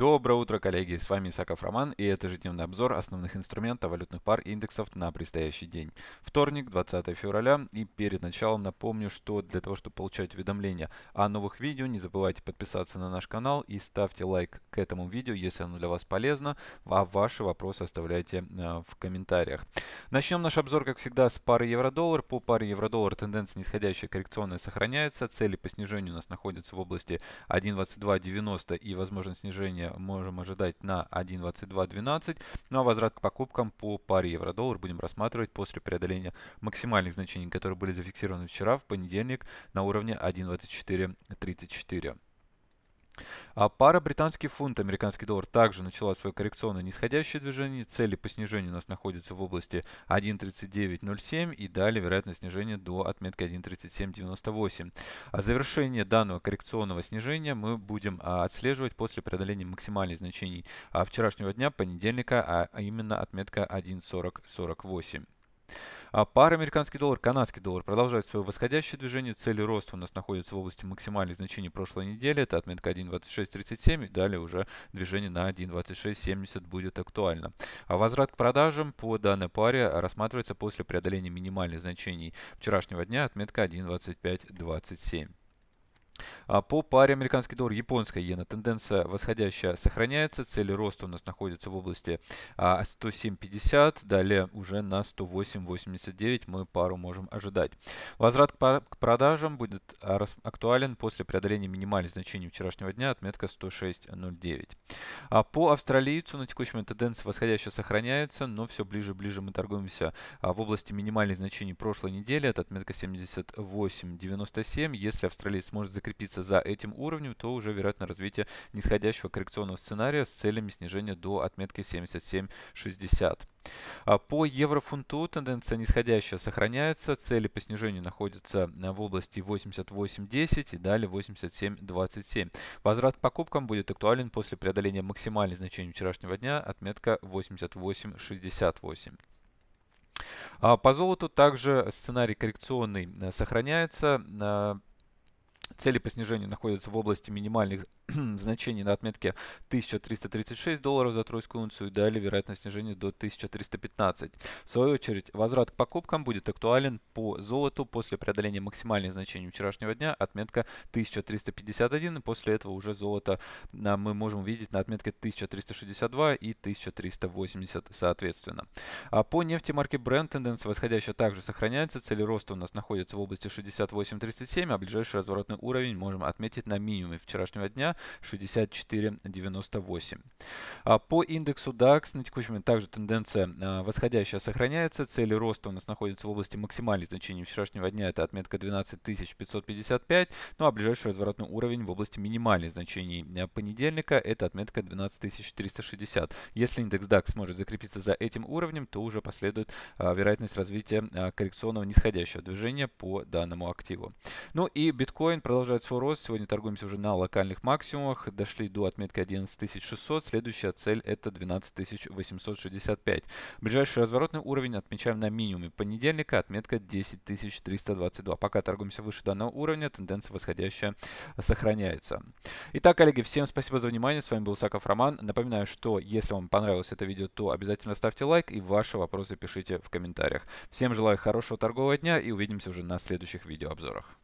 Доброе утро, коллеги! С вами Исаков Роман и это ежедневный обзор основных инструментов валютных пар и индексов на предстоящий день. Вторник, 20 февраля. И перед началом напомню, что для того, чтобы получать уведомления о новых видео, не забывайте подписаться на наш канал и ставьте лайк к этому видео, если оно для вас полезно, а ваши вопросы оставляйте э, в комментариях. Начнем наш обзор, как всегда, с пары евро-доллар. По паре евро-доллар тенденция нисходящая коррекционная сохраняется. Цели по снижению у нас находятся в области 1.2290 и возможно снижение можем ожидать на 1.2212. Ну а возврат к покупкам по паре евро-доллар будем рассматривать после преодоления максимальных значений, которые были зафиксированы вчера в понедельник на уровне 1.2434. А пара британский фунт, американский доллар также начала свое коррекционное нисходящее движение. Цели по снижению у нас находятся в области 1.3907 и далее вероятное снижение до отметки 1.3798. А завершение данного коррекционного снижения мы будем а, отслеживать после преодоления максимальных значений а, вчерашнего дня, понедельника, а, а именно отметка 1.4048. А пара американский доллар, канадский доллар продолжает свое восходящее движение. Цели роста у нас находится в области максимальных значений прошлой недели. Это отметка 1.2637. И далее уже движение на 1.2670 будет актуально. А возврат к продажам по данной паре рассматривается после преодоления минимальных значений вчерашнего дня. Отметка 1.2527. А по паре американский доллар, японская иена, тенденция восходящая сохраняется. Цели роста у нас находятся в области 107.50, а, далее уже на 108.89 мы пару можем ожидать. Возврат к продажам будет а, актуален после преодоления минимальных значений вчерашнего дня, отметка 106.09. По австралийцу на текущий момент тенденция восходящая сохраняется, но все ближе и ближе мы торгуемся в области минимальных значений прошлой недели, это отметка 78.97. Если австралиец сможет закрепить закрепиться за этим уровнем, то уже вероятно развитие нисходящего коррекционного сценария с целями снижения до отметки 77.60. А по еврофунту тенденция нисходящая сохраняется. Цели по снижению находятся в области 88.10 и далее 87.27. Возврат к покупкам будет актуален после преодоления максимальных значений вчерашнего дня, отметка 88.68. А по золоту также сценарий коррекционный э, сохраняется. Э, Цели по снижению находятся в области минимальных значений на отметке 1336 долларов за тройскую унцию и далее вероятно снижение до 1315. В свою очередь, возврат к покупкам будет актуален по золоту после преодоления максимальных значений вчерашнего дня, отметка 1351, и после этого уже золото а, мы можем увидеть на отметке 1362 и 1380 соответственно. А по нефти марки Brent тенденция восходящая также сохраняется, цели роста у нас находятся в области 68.37, а ближайший разворотный уровень уровень можем отметить на минимуме вчерашнего дня 64.98. А по индексу DAX на текущий момент также тенденция а, восходящая сохраняется. Цели роста у нас находятся в области максимальных значений вчерашнего дня. Это отметка 12555. Ну а ближайший разворотный уровень в области минимальных значений а, понедельника. Это отметка 12360. Если индекс DAX сможет закрепиться за этим уровнем, то уже последует а, вероятность развития коррекционного нисходящего движения по данному активу. Ну и биткоин продолжает свой рост. Сегодня торгуемся уже на локальных максимумах. Дошли до отметки 11600. Следующая цель это 12865. Ближайший разворотный уровень отмечаем на минимуме понедельника. Отметка 10322. Пока торгуемся выше данного уровня, тенденция восходящая сохраняется. Итак, коллеги, всем спасибо за внимание. С вами был Саков Роман. Напоминаю, что если вам понравилось это видео, то обязательно ставьте лайк и ваши вопросы пишите в комментариях. Всем желаю хорошего торгового дня и увидимся уже на следующих видеообзорах.